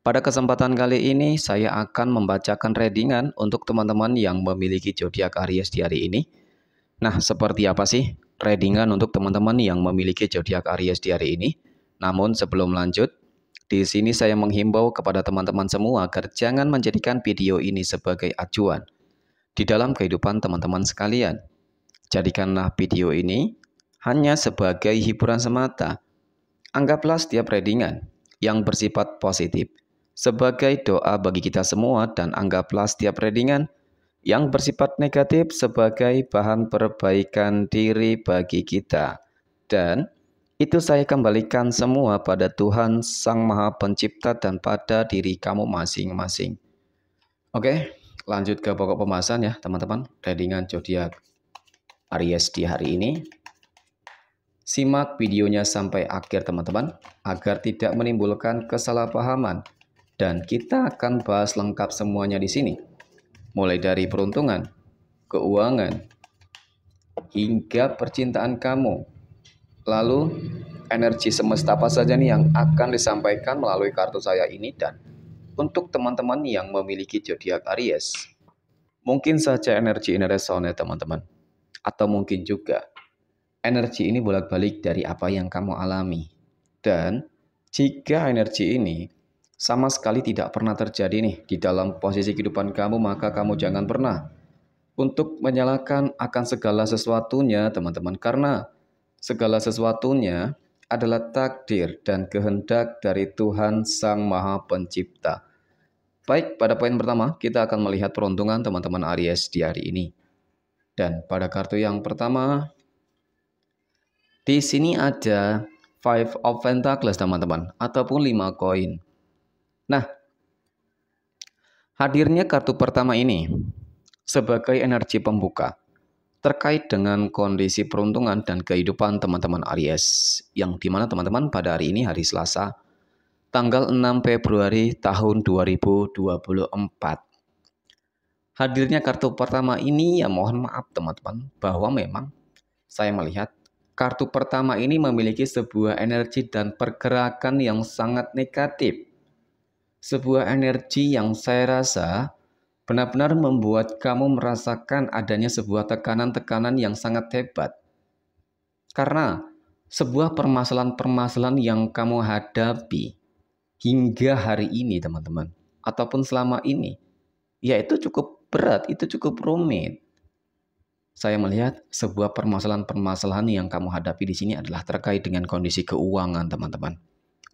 Pada kesempatan kali ini, saya akan membacakan readingan untuk teman-teman yang memiliki zodiak Aries di hari ini. Nah, seperti apa sih readingan untuk teman-teman yang memiliki zodiak Aries di hari ini? Namun sebelum lanjut, di sini saya menghimbau kepada teman-teman semua agar jangan menjadikan video ini sebagai acuan di dalam kehidupan teman-teman sekalian. Jadikanlah video ini hanya sebagai hiburan semata. Anggaplah setiap readingan yang bersifat positif sebagai doa bagi kita semua dan anggaplah setiap readingan yang bersifat negatif sebagai bahan perbaikan diri bagi kita. Dan itu saya kembalikan semua pada Tuhan Sang Maha Pencipta dan pada diri kamu masing-masing. Oke, lanjut ke pokok pembahasan ya teman-teman. Readingan zodiak Aries di hari ini. Simak videonya sampai akhir teman-teman agar tidak menimbulkan kesalahpahaman dan kita akan bahas lengkap semuanya di sini. Mulai dari peruntungan, keuangan, hingga percintaan kamu. Lalu energi semesta apa saja nih yang akan disampaikan melalui kartu saya ini dan untuk teman-teman yang memiliki zodiak Aries. Mungkin saja energi ini resonate teman-teman. Atau mungkin juga energi ini bolak-balik dari apa yang kamu alami. Dan jika energi ini sama sekali tidak pernah terjadi nih di dalam posisi kehidupan kamu, maka kamu jangan pernah untuk menyalahkan akan segala sesuatunya, teman-teman, karena segala sesuatunya adalah takdir dan kehendak dari Tuhan Sang Maha Pencipta. Baik, pada poin pertama kita akan melihat peruntungan teman-teman Aries di hari ini. Dan pada kartu yang pertama di sini ada Five of Pentacles, teman-teman, ataupun lima koin. Nah, hadirnya kartu pertama ini sebagai energi pembuka terkait dengan kondisi peruntungan dan kehidupan teman-teman Aries yang dimana teman-teman pada hari ini hari Selasa tanggal 6 Februari tahun 2024. Hadirnya kartu pertama ini ya mohon maaf teman-teman bahwa memang saya melihat kartu pertama ini memiliki sebuah energi dan pergerakan yang sangat negatif sebuah energi yang saya rasa benar-benar membuat kamu merasakan adanya sebuah tekanan-tekanan yang sangat hebat. Karena sebuah permasalahan-permasalahan yang kamu hadapi hingga hari ini, teman-teman, ataupun selama ini, yaitu cukup berat, itu cukup rumit. Saya melihat sebuah permasalahan-permasalahan yang kamu hadapi di sini adalah terkait dengan kondisi keuangan, teman-teman.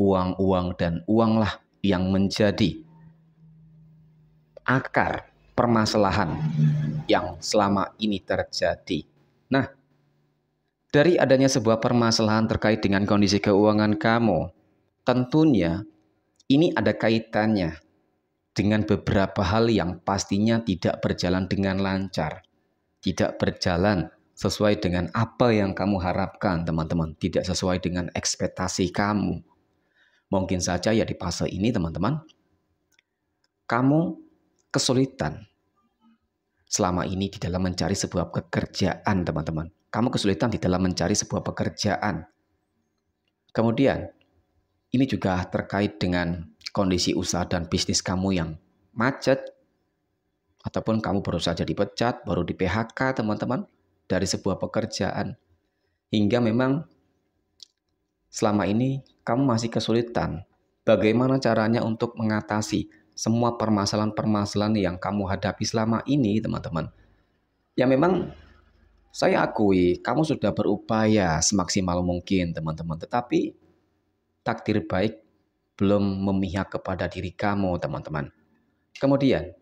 Uang, uang, dan uanglah yang menjadi akar permasalahan yang selama ini terjadi. Nah, dari adanya sebuah permasalahan terkait dengan kondisi keuangan kamu, tentunya ini ada kaitannya dengan beberapa hal yang pastinya tidak berjalan dengan lancar, tidak berjalan sesuai dengan apa yang kamu harapkan, teman-teman, tidak sesuai dengan ekspektasi kamu. Mungkin saja ya di fase ini teman-teman, kamu kesulitan selama ini di dalam mencari sebuah pekerjaan teman-teman. Kamu kesulitan di dalam mencari sebuah pekerjaan. Kemudian, ini juga terkait dengan kondisi usaha dan bisnis kamu yang macet, ataupun kamu baru saja dipecat, baru di PHK teman-teman, dari sebuah pekerjaan. Hingga memang selama ini kamu masih kesulitan. Bagaimana caranya untuk mengatasi semua permasalahan-permasalahan yang kamu hadapi selama ini, teman-teman? Ya memang saya akui kamu sudah berupaya semaksimal mungkin, teman-teman. Tetapi takdir baik belum memihak kepada diri kamu, teman-teman. Kemudian,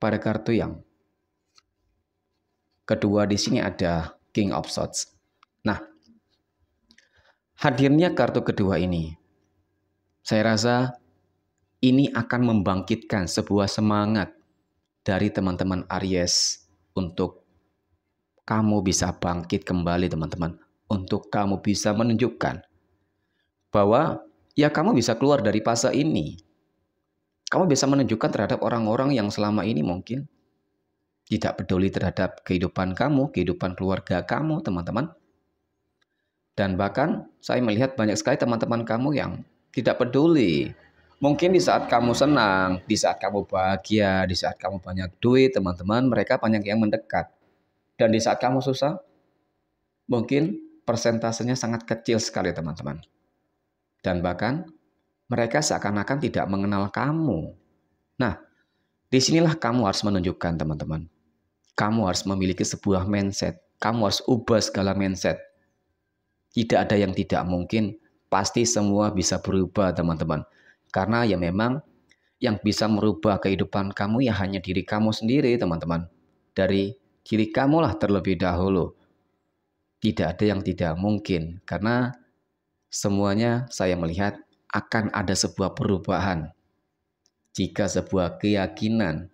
pada kartu yang kedua di sini ada King of Swords hadirnya kartu kedua ini, saya rasa ini akan membangkitkan sebuah semangat dari teman-teman Aries untuk kamu bisa bangkit kembali teman-teman, untuk kamu bisa menunjukkan bahwa ya kamu bisa keluar dari fase ini. Kamu bisa menunjukkan terhadap orang-orang yang selama ini mungkin tidak peduli terhadap kehidupan kamu, kehidupan keluarga kamu, teman-teman dan bahkan saya melihat banyak sekali teman-teman kamu yang tidak peduli. Mungkin di saat kamu senang, di saat kamu bahagia, di saat kamu banyak duit, teman-teman, mereka banyak yang mendekat. Dan di saat kamu susah, mungkin persentasenya sangat kecil sekali, teman-teman. Dan bahkan mereka seakan-akan tidak mengenal kamu. Nah, disinilah kamu harus menunjukkan, teman-teman. Kamu harus memiliki sebuah mindset. Kamu harus ubah segala mindset tidak ada yang tidak mungkin, pasti semua bisa berubah teman-teman. Karena ya memang yang bisa merubah kehidupan kamu ya hanya diri kamu sendiri teman-teman. Dari diri kamulah terlebih dahulu. Tidak ada yang tidak mungkin karena semuanya saya melihat akan ada sebuah perubahan. Jika sebuah keyakinan,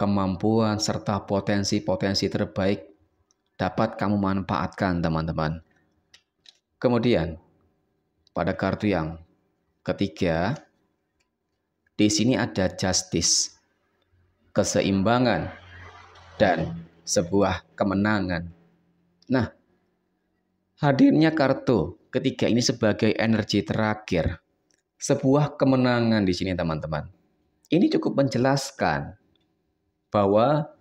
kemampuan serta potensi-potensi terbaik dapat kamu manfaatkan, teman-teman. Kemudian, pada kartu yang ketiga, di sini ada justice, keseimbangan, dan sebuah kemenangan. Nah, hadirnya kartu ketiga ini sebagai energi terakhir, sebuah kemenangan di sini, teman-teman. Ini cukup menjelaskan bahwa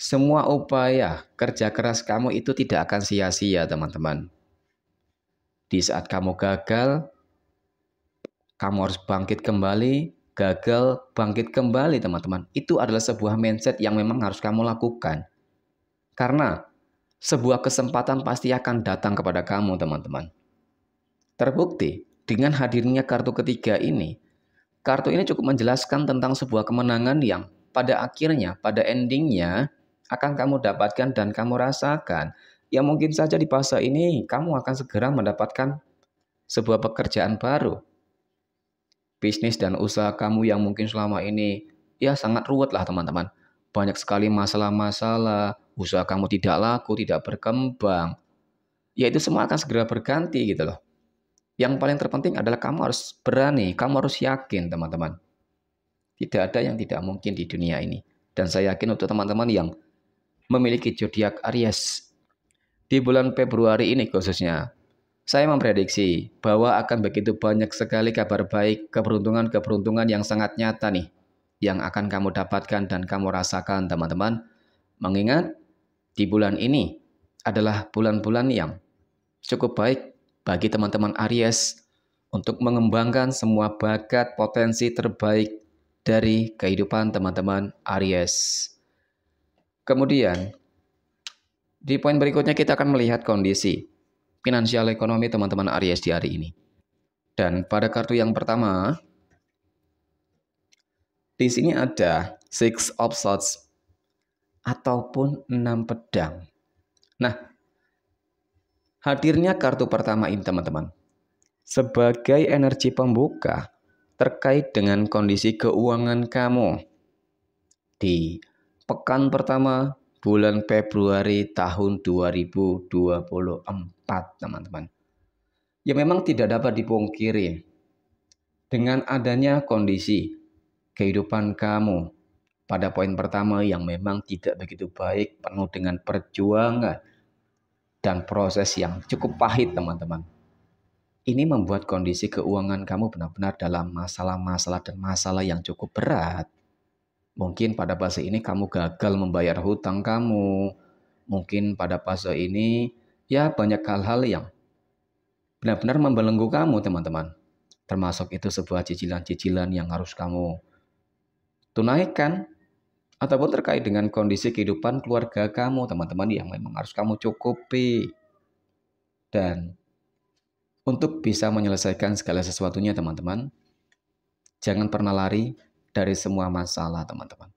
semua upaya kerja keras kamu itu tidak akan sia-sia, teman-teman. Di saat kamu gagal, kamu harus bangkit kembali, gagal, bangkit kembali, teman-teman. Itu adalah sebuah mindset yang memang harus kamu lakukan. Karena sebuah kesempatan pasti akan datang kepada kamu, teman-teman. Terbukti, dengan hadirnya kartu ketiga ini, kartu ini cukup menjelaskan tentang sebuah kemenangan yang pada akhirnya, pada endingnya, akan kamu dapatkan dan kamu rasakan. Ya mungkin saja di fase ini kamu akan segera mendapatkan sebuah pekerjaan baru. Bisnis dan usaha kamu yang mungkin selama ini ya sangat ruwet lah teman-teman. Banyak sekali masalah-masalah, usaha kamu tidak laku, tidak berkembang. Ya itu semua akan segera berganti gitu loh. Yang paling terpenting adalah kamu harus berani, kamu harus yakin teman-teman. Tidak ada yang tidak mungkin di dunia ini. Dan saya yakin untuk teman-teman yang memiliki zodiak Aries. Di bulan Februari ini khususnya, saya memprediksi bahwa akan begitu banyak sekali kabar baik, keberuntungan-keberuntungan yang sangat nyata nih yang akan kamu dapatkan dan kamu rasakan, teman-teman. Mengingat di bulan ini adalah bulan-bulan yang cukup baik bagi teman-teman Aries untuk mengembangkan semua bakat potensi terbaik dari kehidupan teman-teman Aries. Kemudian di poin berikutnya kita akan melihat kondisi finansial ekonomi teman-teman Aries di hari ini. Dan pada kartu yang pertama, di sini ada Six of Swords ataupun enam pedang. Nah, hadirnya kartu pertama ini teman-teman sebagai energi pembuka terkait dengan kondisi keuangan kamu di pekan pertama bulan Februari tahun 2024, teman-teman. Ya memang tidak dapat dipungkiri dengan adanya kondisi kehidupan kamu pada poin pertama yang memang tidak begitu baik, penuh dengan perjuangan dan proses yang cukup pahit, teman-teman. Ini membuat kondisi keuangan kamu benar-benar dalam masalah-masalah dan masalah yang cukup berat Mungkin pada fase ini kamu gagal membayar hutang kamu. Mungkin pada fase ini ya banyak hal-hal yang benar-benar membelenggu kamu, teman-teman. Termasuk itu sebuah cicilan-cicilan yang harus kamu tunaikan ataupun terkait dengan kondisi kehidupan keluarga kamu, teman-teman yang memang harus kamu cukupi. Dan untuk bisa menyelesaikan segala sesuatunya, teman-teman, jangan pernah lari dari semua masalah, teman-teman.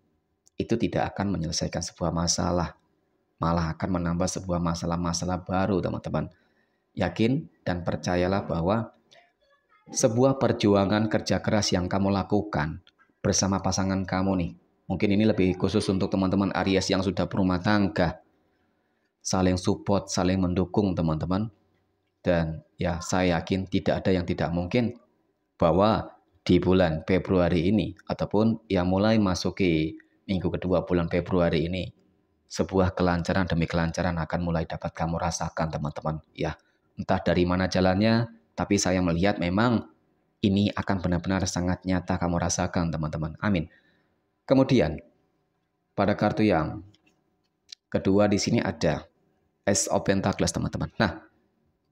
Itu tidak akan menyelesaikan sebuah masalah, malah akan menambah sebuah masalah-masalah baru, teman-teman. Yakin dan percayalah bahwa sebuah perjuangan kerja keras yang kamu lakukan bersama pasangan kamu nih, mungkin ini lebih khusus untuk teman-teman Aries yang sudah berumah tangga, saling support, saling mendukung, teman-teman. Dan ya, saya yakin tidak ada yang tidak mungkin bahwa di bulan Februari ini ataupun yang mulai masuki minggu kedua bulan Februari ini sebuah kelancaran demi kelancaran akan mulai dapat kamu rasakan teman-teman ya entah dari mana jalannya tapi saya melihat memang ini akan benar-benar sangat nyata kamu rasakan teman-teman amin kemudian pada kartu yang kedua di sini ada Ace of Pentacles teman-teman nah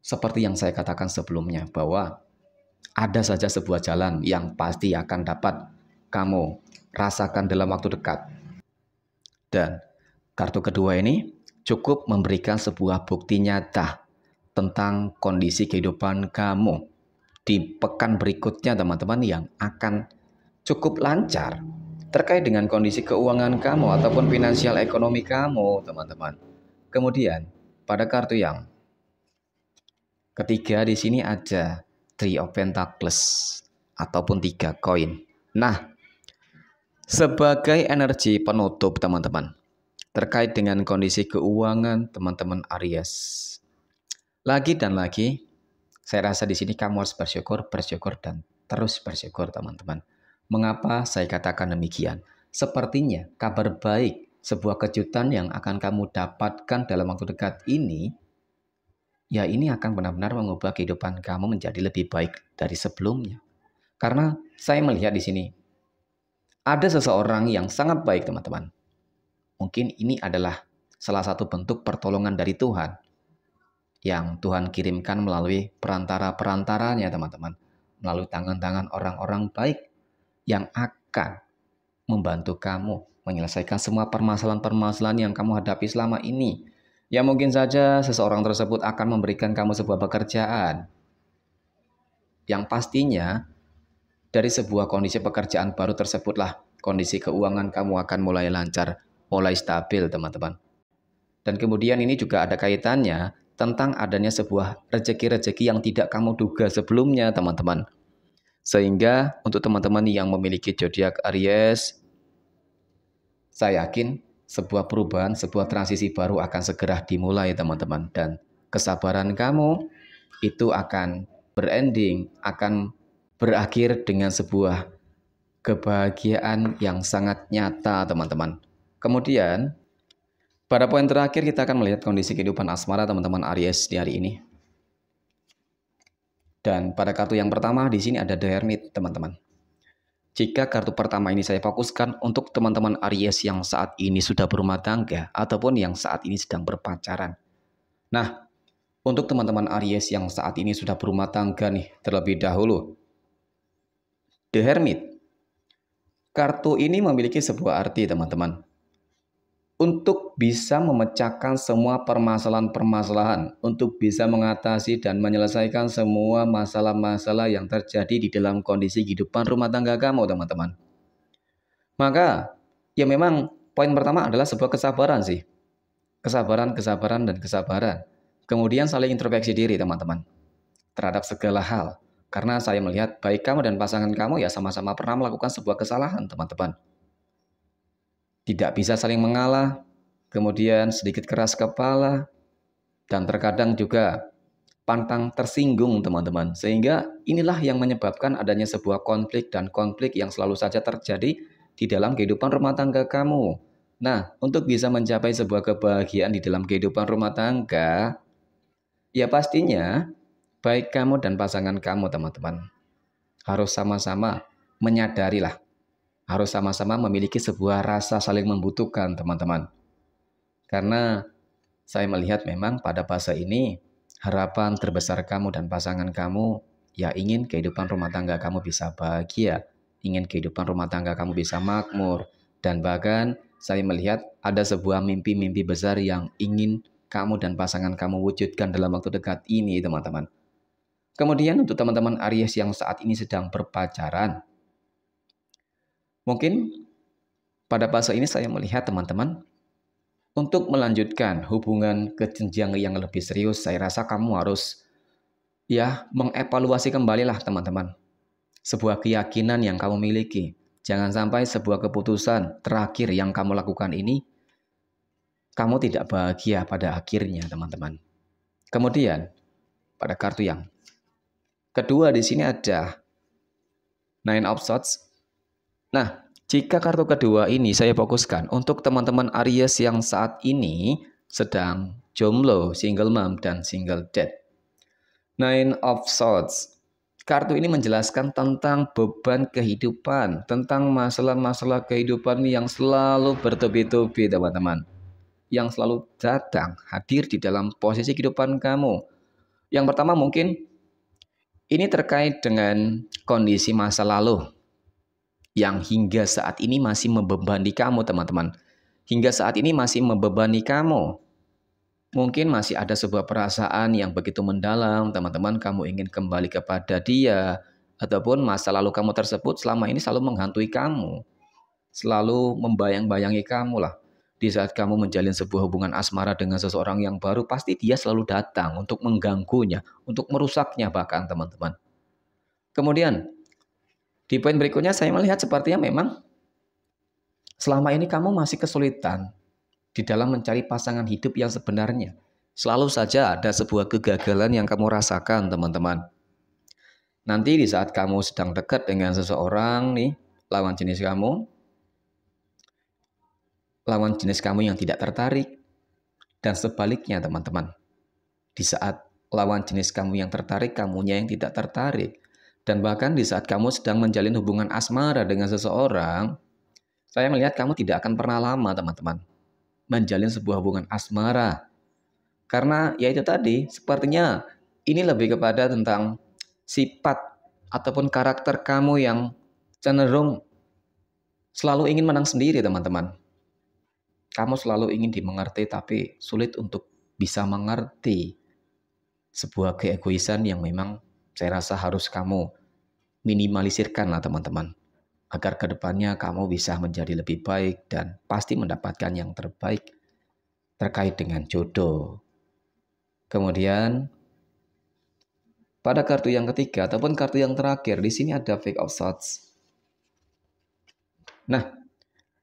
seperti yang saya katakan sebelumnya bahwa ada saja sebuah jalan yang pasti akan dapat kamu rasakan dalam waktu dekat. Dan kartu kedua ini cukup memberikan sebuah bukti nyata tentang kondisi kehidupan kamu di pekan berikutnya teman-teman yang akan cukup lancar terkait dengan kondisi keuangan kamu ataupun finansial ekonomi kamu teman-teman. Kemudian pada kartu yang ketiga di sini ada Three of Pentacles ataupun tiga koin. Nah, sebagai energi penutup teman-teman, terkait dengan kondisi keuangan teman-teman Aries. Lagi dan lagi, saya rasa di sini kamu harus bersyukur, bersyukur, dan terus bersyukur teman-teman. Mengapa saya katakan demikian? Sepertinya kabar baik, sebuah kejutan yang akan kamu dapatkan dalam waktu dekat ini ya ini akan benar-benar mengubah kehidupan kamu menjadi lebih baik dari sebelumnya. Karena saya melihat di sini ada seseorang yang sangat baik, teman-teman. Mungkin ini adalah salah satu bentuk pertolongan dari Tuhan yang Tuhan kirimkan melalui perantara-perantaranya, teman-teman, melalui tangan-tangan orang-orang baik yang akan membantu kamu menyelesaikan semua permasalahan-permasalahan yang kamu hadapi selama ini Ya mungkin saja seseorang tersebut akan memberikan kamu sebuah pekerjaan. Yang pastinya dari sebuah kondisi pekerjaan baru tersebutlah kondisi keuangan kamu akan mulai lancar, mulai stabil, teman-teman. Dan kemudian ini juga ada kaitannya tentang adanya sebuah rezeki-rezeki yang tidak kamu duga sebelumnya, teman-teman. Sehingga untuk teman-teman yang memiliki zodiak Aries, saya yakin sebuah perubahan, sebuah transisi baru akan segera dimulai teman-teman. Dan kesabaran kamu itu akan berending, akan berakhir dengan sebuah kebahagiaan yang sangat nyata teman-teman. Kemudian, pada poin terakhir kita akan melihat kondisi kehidupan asmara teman-teman Aries di hari ini. Dan pada kartu yang pertama di sini ada The Hermit, teman-teman. Jika kartu pertama ini saya fokuskan untuk teman-teman Aries yang saat ini sudah berumah tangga ataupun yang saat ini sedang berpacaran. Nah, untuk teman-teman Aries yang saat ini sudah berumah tangga nih terlebih dahulu. The Hermit. Kartu ini memiliki sebuah arti, teman-teman untuk bisa memecahkan semua permasalahan-permasalahan, untuk bisa mengatasi dan menyelesaikan semua masalah-masalah yang terjadi di dalam kondisi kehidupan rumah tangga kamu, teman-teman. Maka, ya memang poin pertama adalah sebuah kesabaran sih. Kesabaran, kesabaran, dan kesabaran. Kemudian saling introspeksi diri, teman-teman. Terhadap segala hal. Karena saya melihat baik kamu dan pasangan kamu ya sama-sama pernah melakukan sebuah kesalahan, teman-teman tidak bisa saling mengalah, kemudian sedikit keras kepala, dan terkadang juga pantang tersinggung teman-teman. Sehingga inilah yang menyebabkan adanya sebuah konflik dan konflik yang selalu saja terjadi di dalam kehidupan rumah tangga kamu. Nah, untuk bisa mencapai sebuah kebahagiaan di dalam kehidupan rumah tangga, ya pastinya baik kamu dan pasangan kamu teman-teman harus sama-sama menyadarilah harus sama-sama memiliki sebuah rasa saling membutuhkan, teman-teman. Karena saya melihat memang pada fase ini harapan terbesar kamu dan pasangan kamu ya ingin kehidupan rumah tangga kamu bisa bahagia, ingin kehidupan rumah tangga kamu bisa makmur dan bahkan saya melihat ada sebuah mimpi-mimpi besar yang ingin kamu dan pasangan kamu wujudkan dalam waktu dekat ini, teman-teman. Kemudian untuk teman-teman Aries yang saat ini sedang berpacaran, Mungkin pada fase ini saya melihat teman-teman untuk melanjutkan hubungan ke jenjang yang lebih serius, saya rasa kamu harus ya mengevaluasi kembali lah teman-teman. Sebuah keyakinan yang kamu miliki. Jangan sampai sebuah keputusan terakhir yang kamu lakukan ini kamu tidak bahagia pada akhirnya, teman-teman. Kemudian pada kartu yang kedua di sini ada nine of swords Nah, jika kartu kedua ini saya fokuskan untuk teman-teman Aries yang saat ini sedang jomblo, single mom, dan single dad. Nine of Swords. Kartu ini menjelaskan tentang beban kehidupan, tentang masalah-masalah kehidupan yang selalu bertubi-tubi, teman-teman. Yang selalu datang, hadir di dalam posisi kehidupan kamu. Yang pertama mungkin ini terkait dengan kondisi masa lalu yang hingga saat ini masih membebani kamu, teman-teman. Hingga saat ini masih membebani kamu. Mungkin masih ada sebuah perasaan yang begitu mendalam, teman-teman, kamu ingin kembali kepada dia, ataupun masa lalu kamu tersebut selama ini selalu menghantui kamu. Selalu membayang-bayangi kamu lah. Di saat kamu menjalin sebuah hubungan asmara dengan seseorang yang baru, pasti dia selalu datang untuk mengganggunya, untuk merusaknya bahkan, teman-teman. Kemudian, di poin berikutnya saya melihat sepertinya memang selama ini kamu masih kesulitan di dalam mencari pasangan hidup yang sebenarnya. Selalu saja ada sebuah kegagalan yang kamu rasakan, teman-teman. Nanti di saat kamu sedang dekat dengan seseorang nih, lawan jenis kamu, lawan jenis kamu yang tidak tertarik, dan sebaliknya teman-teman. Di saat lawan jenis kamu yang tertarik, kamunya yang tidak tertarik, dan bahkan di saat kamu sedang menjalin hubungan asmara dengan seseorang, saya melihat kamu tidak akan pernah lama, teman-teman, menjalin sebuah hubungan asmara. Karena ya itu tadi, sepertinya ini lebih kepada tentang sifat ataupun karakter kamu yang cenderung selalu ingin menang sendiri, teman-teman. Kamu selalu ingin dimengerti tapi sulit untuk bisa mengerti sebuah keegoisan yang memang saya rasa harus kamu minimalisirkan lah teman-teman. Agar kedepannya kamu bisa menjadi lebih baik dan pasti mendapatkan yang terbaik terkait dengan jodoh. Kemudian pada kartu yang ketiga ataupun kartu yang terakhir di sini ada fake of swords. Nah,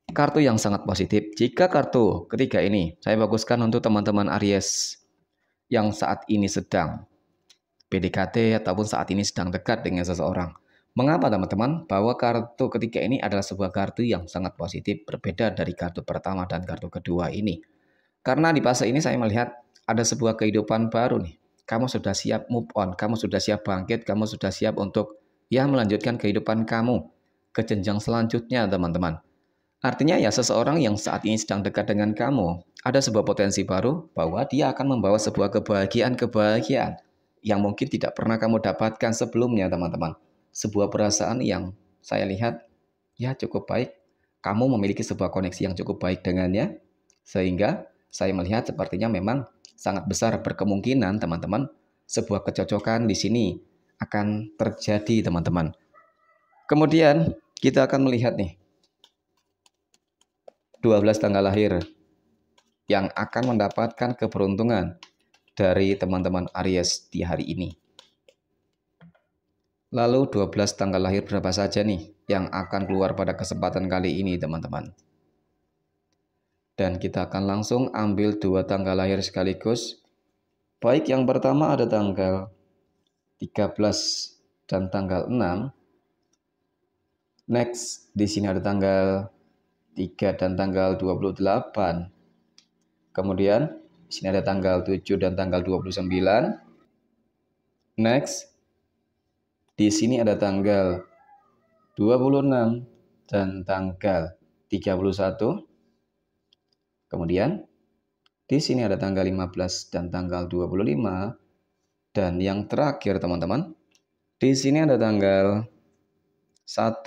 kartu yang sangat positif. Jika kartu ketiga ini saya baguskan untuk teman-teman Aries yang saat ini sedang PDKT ataupun saat ini sedang dekat dengan seseorang. Mengapa teman-teman? Bahwa kartu ketiga ini adalah sebuah kartu yang sangat positif berbeda dari kartu pertama dan kartu kedua ini. Karena di fase ini saya melihat ada sebuah kehidupan baru nih. Kamu sudah siap move on, kamu sudah siap bangkit, kamu sudah siap untuk ya melanjutkan kehidupan kamu ke jenjang selanjutnya teman-teman. Artinya ya seseorang yang saat ini sedang dekat dengan kamu, ada sebuah potensi baru bahwa dia akan membawa sebuah kebahagiaan-kebahagiaan yang mungkin tidak pernah kamu dapatkan sebelumnya, teman-teman. Sebuah perasaan yang saya lihat ya cukup baik. Kamu memiliki sebuah koneksi yang cukup baik dengannya sehingga saya melihat sepertinya memang sangat besar berkemungkinan teman-teman sebuah kecocokan di sini akan terjadi teman-teman. Kemudian kita akan melihat nih 12 tanggal lahir yang akan mendapatkan keberuntungan dari teman-teman Aries di hari ini. Lalu 12 tanggal lahir berapa saja nih yang akan keluar pada kesempatan kali ini teman-teman. Dan kita akan langsung ambil dua tanggal lahir sekaligus. Baik yang pertama ada tanggal 13 dan tanggal 6. Next di sini ada tanggal 3 dan tanggal 28. Kemudian di sini ada tanggal 7 dan tanggal 29. Next. Di sini ada tanggal 26 dan tanggal 31. Kemudian di sini ada tanggal 15 dan tanggal 25. Dan yang terakhir teman-teman, di sini ada tanggal 1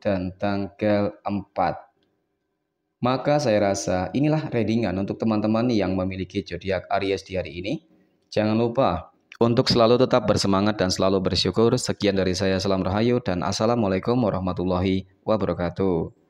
dan tanggal 4. Maka saya rasa inilah readingan untuk teman-teman yang memiliki zodiak Aries di hari ini. Jangan lupa untuk selalu tetap bersemangat dan selalu bersyukur. Sekian dari saya, salam rahayu dan assalamualaikum warahmatullahi wabarakatuh.